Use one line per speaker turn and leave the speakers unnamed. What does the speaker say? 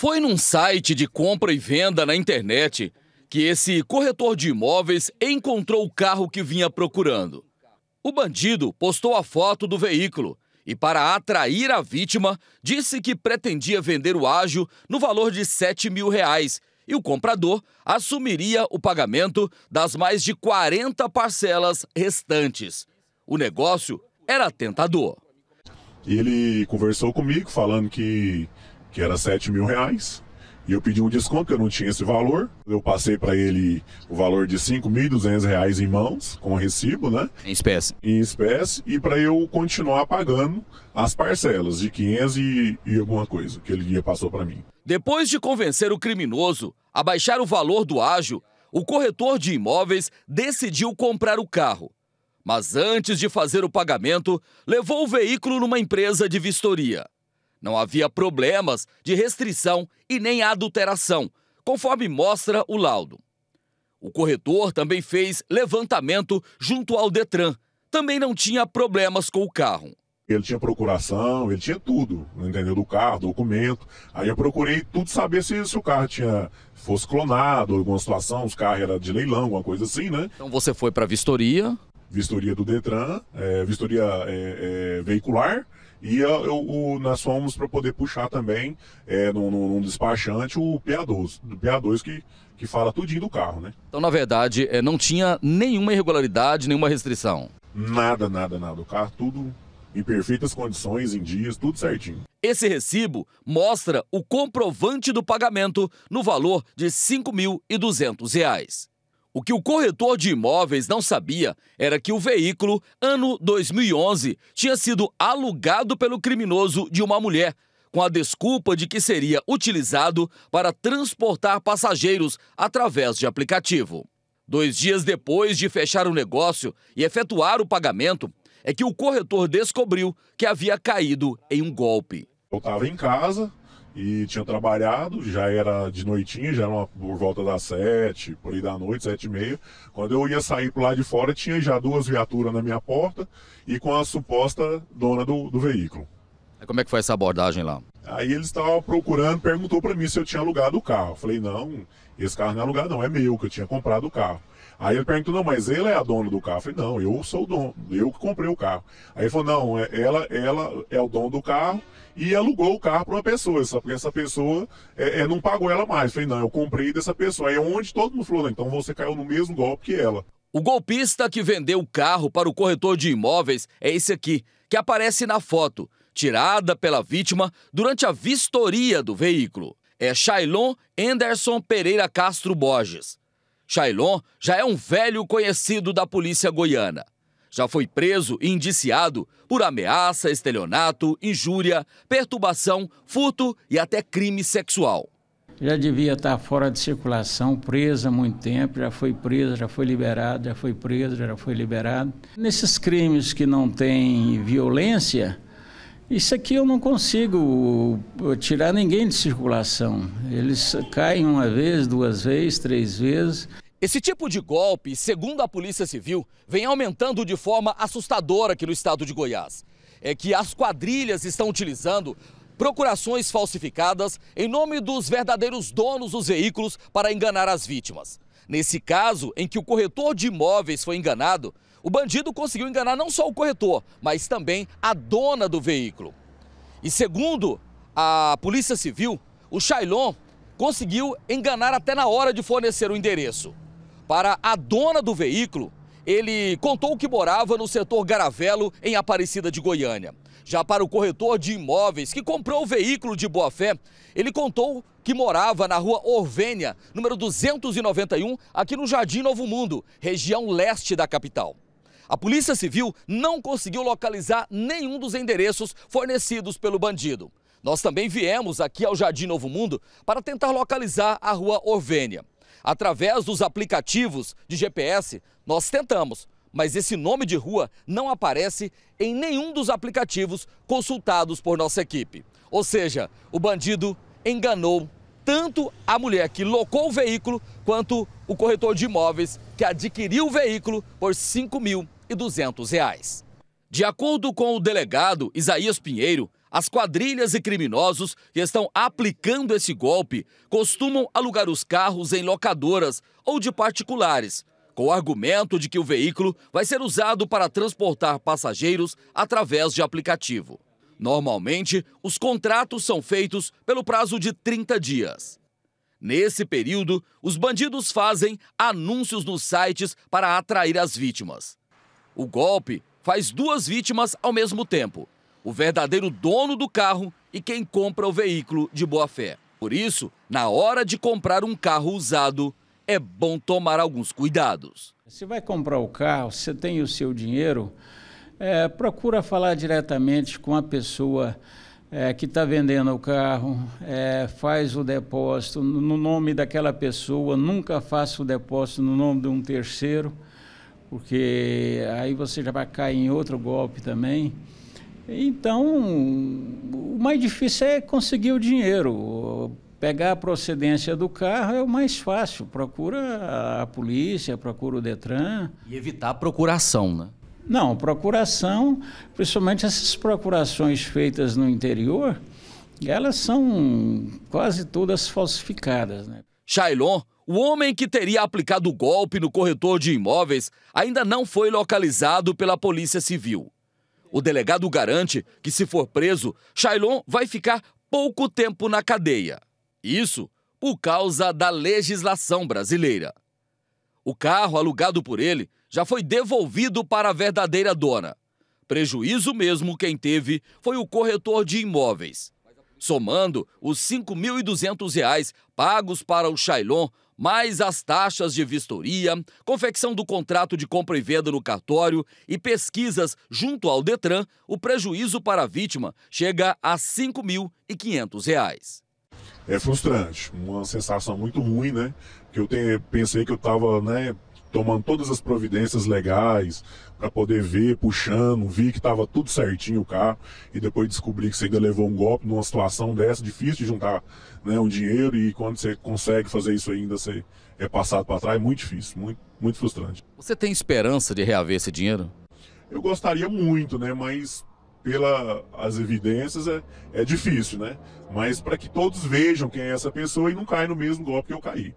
Foi num site de compra e venda na internet que esse corretor de imóveis encontrou o carro que vinha procurando. O bandido postou a foto do veículo e, para atrair a vítima, disse que pretendia vender o ágio no valor de 7 mil reais e o comprador assumiria o pagamento das mais de 40 parcelas restantes. O negócio era
tentador. Ele conversou comigo falando que que era 7 mil reais. E eu pedi um desconto, que eu não tinha esse valor. Eu passei para ele o valor de R$ reais em mãos, com recibo, né? Em espécie. Em espécie, e para eu continuar pagando as parcelas de 500 e, e alguma coisa que ele passou para mim.
Depois de convencer o criminoso a baixar o valor do ágio, o corretor de imóveis decidiu comprar o carro. Mas antes de fazer o pagamento, levou o veículo numa empresa de vistoria. Não havia problemas de restrição e nem adulteração, conforme mostra o laudo. O corretor também fez levantamento junto ao Detran. Também não tinha problemas com o carro.
Ele tinha procuração, ele tinha tudo, né, entendeu? Do carro, documento. Aí eu procurei tudo saber se, se o carro tinha fosse clonado, alguma situação, os carros eram de leilão, alguma coisa assim, né? Então você foi para vistoria? Vistoria do Detran, é, vistoria é, é, veicular e eu o, nós fomos para poder puxar também é, num, num despachante o pa 2 do PA2 que, que fala tudinho do carro, né?
Então, na verdade, é, não tinha nenhuma irregularidade, nenhuma restrição?
Nada, nada, nada. O carro tudo em perfeitas condições, em dias, tudo certinho. Esse recibo mostra o comprovante
do pagamento no valor de R$ 5.200. O que o corretor de imóveis não sabia era que o veículo, ano 2011, tinha sido alugado pelo criminoso de uma mulher, com a desculpa de que seria utilizado para transportar passageiros através de aplicativo. Dois dias depois de fechar o negócio e efetuar o pagamento, é que o corretor descobriu que havia caído em um golpe.
Eu estava em casa, e tinha trabalhado, já era de noitinha, já era uma, por volta das sete, por aí da noite, sete e meia. Quando eu ia sair pro lado de fora, tinha já duas viaturas na minha porta e com a suposta dona do, do veículo.
Como é que foi essa abordagem lá?
Aí eles estavam procurando, perguntou para mim se eu tinha alugado o carro. Eu falei, não, esse carro não é alugado não, é meu, que eu tinha comprado o carro. Aí ele perguntou, não, mas ele é a dona do carro. Eu falei, não, eu sou o dono, eu que comprei o carro. Aí ele falou, não, é, ela, ela é o dono do carro e alugou o carro para uma pessoa, só porque essa pessoa é, é, não pagou ela mais. Eu falei, não, eu comprei dessa pessoa. Aí é onde todo mundo falou, então você caiu no mesmo golpe que ela.
O golpista que vendeu o carro para o corretor de imóveis é esse aqui, que aparece na foto, tirada pela vítima durante a vistoria do veículo. É Shailon Anderson Pereira Castro Borges. Shailon já é um velho conhecido da polícia goiana. Já foi preso e indiciado por ameaça, estelionato, injúria, perturbação, furto e até crime sexual.
Já devia estar fora de circulação, presa há muito tempo, já foi presa, já foi liberado, já foi preso, já foi liberado. Nesses crimes que não têm violência, isso aqui eu não consigo tirar ninguém de circulação. Eles caem uma vez, duas vezes, três vezes. Esse tipo de golpe,
segundo a Polícia Civil, vem aumentando de forma assustadora aqui no estado de Goiás. É que as quadrilhas estão utilizando procurações falsificadas em nome dos verdadeiros donos dos veículos para enganar as vítimas. Nesse caso, em que o corretor de imóveis foi enganado, o bandido conseguiu enganar não só o corretor, mas também a dona do veículo. E segundo a Polícia Civil, o Shailon conseguiu enganar até na hora de fornecer o endereço. Para a dona do veículo, ele contou que morava no setor Garavelo, em Aparecida de Goiânia. Já para o corretor de imóveis que comprou o veículo de boa-fé, ele contou que morava na rua Orvênia, número 291, aqui no Jardim Novo Mundo, região leste da capital. A Polícia Civil não conseguiu localizar nenhum dos endereços fornecidos pelo bandido. Nós também viemos aqui ao Jardim Novo Mundo para tentar localizar a rua Orvênia. Através dos aplicativos de GPS, nós tentamos, mas esse nome de rua não aparece em nenhum dos aplicativos consultados por nossa equipe. Ou seja, o bandido enganou tanto a mulher que locou o veículo quanto o corretor de imóveis que adquiriu o veículo por 5 mil e 200 reais. De acordo com o delegado Isaías Pinheiro, as quadrilhas e criminosos que estão aplicando esse golpe costumam alugar os carros em locadoras ou de particulares, com o argumento de que o veículo vai ser usado para transportar passageiros através de aplicativo. Normalmente, os contratos são feitos pelo prazo de 30 dias. Nesse período, os bandidos fazem anúncios nos sites para atrair as vítimas. O golpe faz duas vítimas ao mesmo tempo: o verdadeiro dono do carro e quem compra o veículo de boa-fé. Por isso, na hora de comprar um carro usado, é bom tomar alguns cuidados.
Você vai comprar o carro, você tem o seu dinheiro, é, procura falar diretamente com a pessoa é, que está vendendo o carro, é, faz o depósito no nome daquela pessoa, nunca faça o depósito no nome de um terceiro porque aí você já vai cair em outro golpe também. Então, o mais difícil é conseguir o dinheiro. Pegar a procedência do carro é o mais fácil. Procura a polícia, procura o Detran. E evitar a procuração, né? Não, procuração, principalmente essas procurações feitas no interior, elas são quase todas falsificadas, né?
Shailon, o homem que teria aplicado o golpe no corretor de imóveis, ainda não foi localizado pela Polícia Civil. O delegado garante que, se for preso, Shailon vai ficar pouco tempo na cadeia. Isso por causa da legislação brasileira. O carro alugado por ele já foi devolvido para a verdadeira dona. Prejuízo mesmo quem teve foi o corretor de imóveis somando os R$ 5.200 pagos para o Shailon, mais as taxas de vistoria, confecção do contrato de compra e venda no cartório e pesquisas junto ao Detran, o prejuízo para a vítima chega a R$ 5.500
é frustrante, uma sensação muito ruim, né? Que eu pensei que eu estava, né, tomando todas as providências legais para poder ver, puxando, vi que estava tudo certinho o carro e depois descobri que você ainda levou um golpe numa situação dessa, difícil de juntar né, um dinheiro e quando você consegue fazer isso ainda, você é passado para trás, é muito difícil, muito, muito frustrante.
Você tem esperança de reaver esse dinheiro?
Eu gostaria muito, né, mas pelas as evidências é, é difícil, né? Mas para que todos vejam quem é essa pessoa e não caia no mesmo golpe que eu caí.